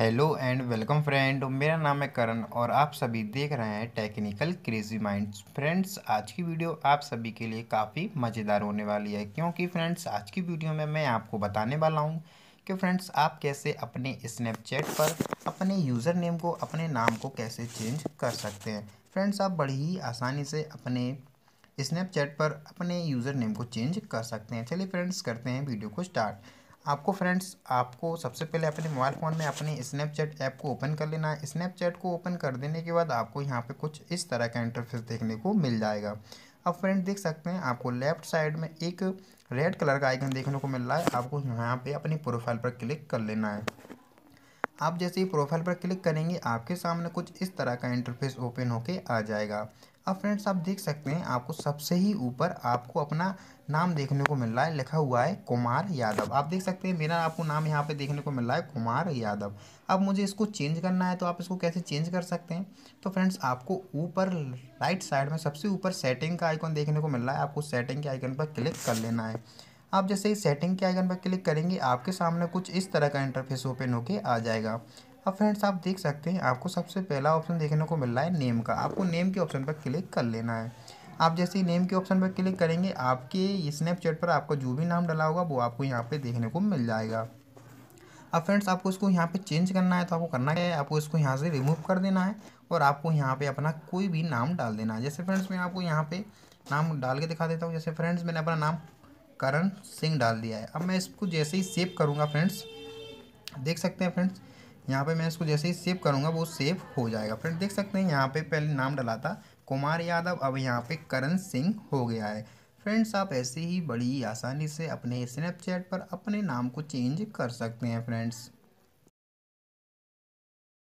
hello and welcome friend मेरा नाम है करण और आप सभी देख रहे हैं टेक्निकल क्रेजी माइंड्स फ्रेंड्स आज की वीडियो आप सभी के लिए काफ़ी मज़ेदार होने वाली है क्योंकि फ्रेंड्स आज की वीडियो में मैं आपको बताने वाला हूँ कि फ्रेंड्स आप कैसे अपने स्नैपचैट पर अपने यूज़र नेम को अपने नाम को कैसे चेंज कर सकते हैं फ्रेंड्स आप बड़ी ही आसानी से अपने स्नैपचैट पर अपने यूज़र नेम को चेंज कर सकते हैं चलिए फ्रेंड्स करते हैं वीडियो को स्टार्ट आपको फ्रेंड्स आपको सबसे पहले अपने मोबाइल फ़ोन में अपने स्नैपचैट ऐप को ओपन कर लेना है स्नैपचैट को ओपन कर देने के बाद आपको यहाँ पे कुछ इस तरह का इंटरफेस देखने को मिल जाएगा अब फ्रेंड देख सकते हैं आपको लेफ्ट साइड में एक रेड कलर का आइकन देखने को मिल रहा है आपको यहाँ पर अपनी प्रोफाइल पर क्लिक कर लेना है आप जैसे ही प्रोफाइल पर क्लिक करेंगे आपके सामने कुछ इस तरह का इंटरफेस ओपन होके आ जाएगा अब फ्रेंड्स आप देख सकते हैं आपको सबसे ही ऊपर आपको अपना नाम देखने को मिल रहा है लिखा हुआ है कुमार यादव आप देख सकते हैं मेरा आपको नाम यहाँ पे देखने को मिल रहा है कुमार यादव अब मुझे इसको चेंज करना है तो आप इसको कैसे चेंज कर सकते हैं तो फ्रेंड्स आपको ऊपर राइट साइड में सबसे ऊपर सेटिंग का आइकन देखने को मिल रहा है आपको सेटिंग के आइकन पर क्लिक कर लेना है आप जैसे ही सेटिंग के आइकन पर क्लिक करेंगे आपके सामने कुछ इस तरह का इंटरफेस ओपन होके आ जाएगा अब फ्रेंड्स आप देख सकते हैं आपको सबसे पहला ऑप्शन देखने को मिल रहा है नेम का आपको नेम के ऑप्शन पर क्लिक कर लेना है आप जैसे ही नेम के ऑप्शन पर क्लिक करेंगे आपके स्नैपचैट पर आपका जो भी नाम डला होगा वो आपको यहाँ पे देखने को मिल जाएगा अब फ्रेंड्स आपको इसको यहाँ पे चेंज करना है तो आपको करना क्या है आपको इसको यहाँ से रिमूव कर देना है और आपको यहाँ पे अपना कोई भी नाम डाल देना है जैसे फ्रेंड्स मैं आपको यहाँ पर नाम डाल के दिखा देता हूँ जैसे फ्रेंड्स मैंने अपना नाम करण सिंह डाल दिया है अब मैं इसको जैसे ही सेव करूँगा फ्रेंड्स देख सकते हैं फ्रेंड्स यहाँ पे मैं इसको जैसे ही सेव करूँगा वो सेव हो जाएगा फ्रेंड देख सकते हैं यहाँ पे पहले नाम डला था कुमार यादव अब यहाँ पे करण सिंह हो गया है फ्रेंड्स आप ऐसे ही बड़ी आसानी से अपने स्नैपचैट पर अपने नाम को चेंज कर सकते हैं फ्रेंड्स